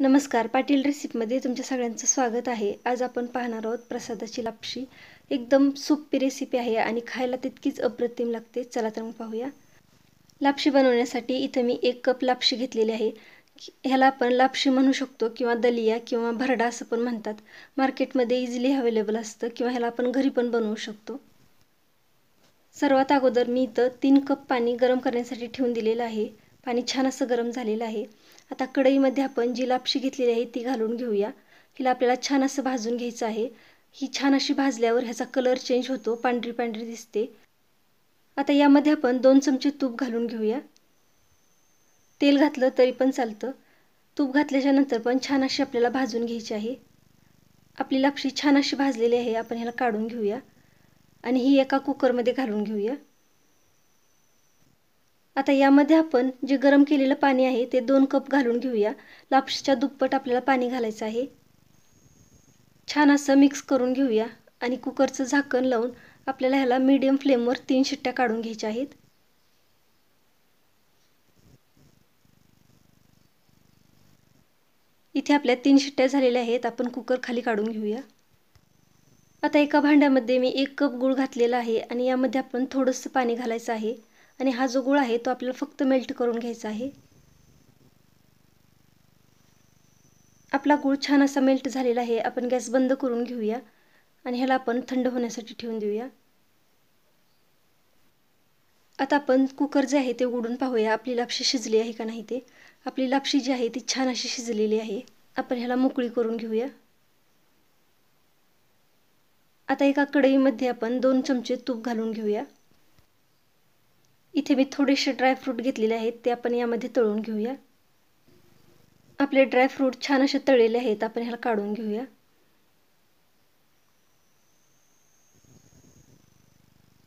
नमस्कार पाटील रेसिपीमध्ये तुमच्या सगळ्यांचं स्वागत आहे आज आपण पाहणार आहोत प्रसादाची लापशी एकदम सोपी रेसिपी आहे आणि खायला तितकीच अप्रतिम लागते चला तर मग पाहूया लापशी बनवण्यासाठी इथं मी एक कप लापशी घेतलेली आहे ह्याला आपण लापशी म्हणू शकतो किंवा दलिया किंवा भरडा असं पण म्हणतात मार्केटमध्ये इझिली अवेलेबल असतं किंवा ह्याला आपण घरी पण बनवू शकतो सर्वात अगोदर मी इथं तीन कप पाणी गरम करण्यासाठी ठेवून दिलेलं आहे पाणी छान असं गरम झालेलं आहे आता कढईमध्ये आपण जी लापशी घेतलेली आहे ती घालून घेऊया हिला आपल्याला छान असं भाजून घ्यायचं आहे ही छान अशी भाजल्यावर ह्याचा कलर चेंज होतो पांढरी पांढरी दिसते आता यामध्ये आपण दोन चमचे तूप घालून घेऊया तेल घातलं तरी पण चालतं तूप घातल्याच्या नंतर पण छान अशी आपल्याला भाजून घ्यायची आहे आपली लापशी छान अशी भाजलेली आहे आपण ह्याला काढून घेऊया आणि ही एका कुकरमध्ये घालून घेऊया आता यामध्ये आपण जे गरम केलेलं पाणी आहे ते दोन कप घालून घेऊया लापशीच्या दुप्पट आपल्याला पाणी घालायचं आहे छान असं मिक्स करून घेऊया आणि कुकरचं झाकण लावून आपल्याला ह्याला मीडियम फ्लेमवर तीन शिट्ट्या काढून घ्यायच्या आहेत इथे आपल्या तीन शिट्ट्या झालेल्या आहेत आपण कुकर खाली काढून घेऊया आता एका भांड्यामध्ये मी एक कप गूळ घातलेला आहे आणि यामध्ये आपण थोडंसं पाणी घालायचं आहे आणि हा जो गुळ आहे तो आपल्याला फक्त मेल्ट करून घ्यायचा आहे आपला गुळ छान असा मेल्ट झालेला आहे आपण गॅस बंद करून घेऊया आणि ह्याला आपण थंड होण्यासाठी ठेवून देऊया आता आपण कुकर जे आहे ते उघडून पाहूया आपली लापशी शिजली आहे का नाही ते आपली लापशी जी आहे ती छान अशी शिजलेली आहे आपण ह्याला मोकळी करून घेऊया आता एका कढईमध्ये आपण दोन चमचे तूप घालून घेऊया इथे मी थोडेसे ड्रायफ्रूट घेतलेले आहेत ते आपण यामध्ये तळून घेऊया आपले ड्रायफ्रूट छान असे तळलेले आहेत आपण ह्याला काढून घेऊया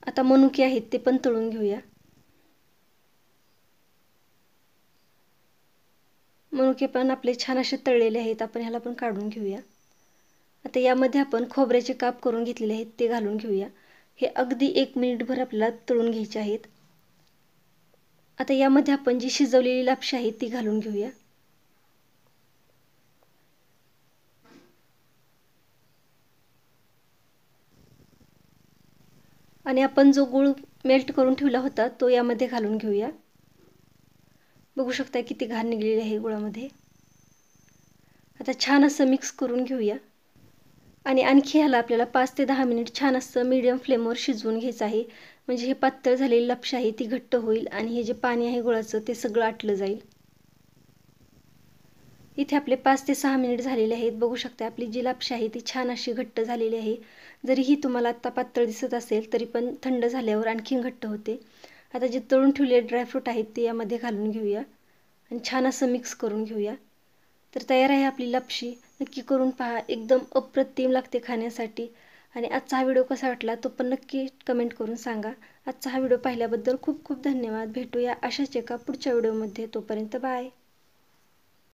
आता मनुके आहेत ते पण तळून घेऊया मनुके पण आपले छान असे तळलेले आहेत आपण ह्याला पण काढून घेऊया आता यामध्ये आपण खोबऱ्याचे काप करून घेतलेले आहेत ते घालून घेऊया हे अगदी एक मिनिटभर आपल्याला तळून घ्यायचे आहेत आता यामध्ये आपण जी शिजवलेली लापशी आहे ती घालून घेऊया आणि आपण जो गूळ मेल्ट करून ठेवला होता तो यामध्ये घालून घेऊया बघू शकता किती घाण निघलेली आहे गुळामध्ये आता छान असं मिक्स करून घेऊया आणि आणखी ह्याला आपल्याला पाच ते दहा मिनिट छान असं मीडियम फ्लेमवर शिजवून घ्यायचं आहे म्हणजे हे पातळ झालेली लपशी आहे ती घट्ट होईल आणि हे जे पाणी आहे गुळाचं ते सगळं आटलं जाईल इथे आपले पाच ते सहा मिनिट झालेले आहेत बघू शकता आपली जी लापशी आहे ती छान अशी घट्ट झालेली आहे जरी ही तुम्हाला आत्ता पातळ दिसत असेल तरी पण थंड झाल्यावर आणखीन घट्ट होते आता जे तळून ठेवलेले ड्रायफ्रूट आहेत ते यामध्ये घालून घेऊया आणि छान असं मिक्स करून घेऊया तर तयार आहे आपली लपशी नक्की करून पहा एकदम अप्रतिम लागते खाण्यासाठी आणि आजचा हा व्हिडिओ कसा वाटला तो पण नक्की कमेंट करून सांगा आजचा हा व्हिडिओ पाहिल्याबद्दल खूप खूप धन्यवाद भेटूया अशाच एका पुढच्या व्हिडिओमध्ये तोपर्यंत बाय